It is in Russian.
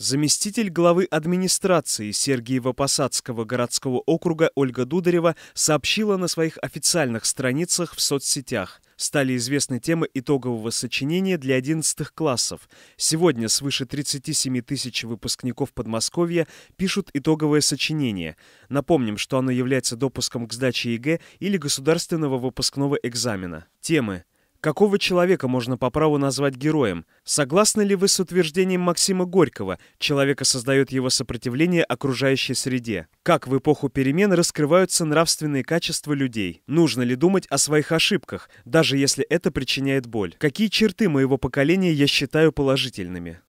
Заместитель главы администрации Сергиева посадского городского округа Ольга Дударева сообщила на своих официальных страницах в соцсетях. Стали известны темы итогового сочинения для 11 классов. Сегодня свыше 37 тысяч выпускников Подмосковья пишут итоговое сочинение. Напомним, что оно является допуском к сдаче ЕГЭ или государственного выпускного экзамена. Темы Какого человека можно по праву назвать героем? Согласны ли вы с утверждением Максима Горького «Человека создает его сопротивление окружающей среде»? Как в эпоху перемен раскрываются нравственные качества людей? Нужно ли думать о своих ошибках, даже если это причиняет боль? Какие черты моего поколения я считаю положительными?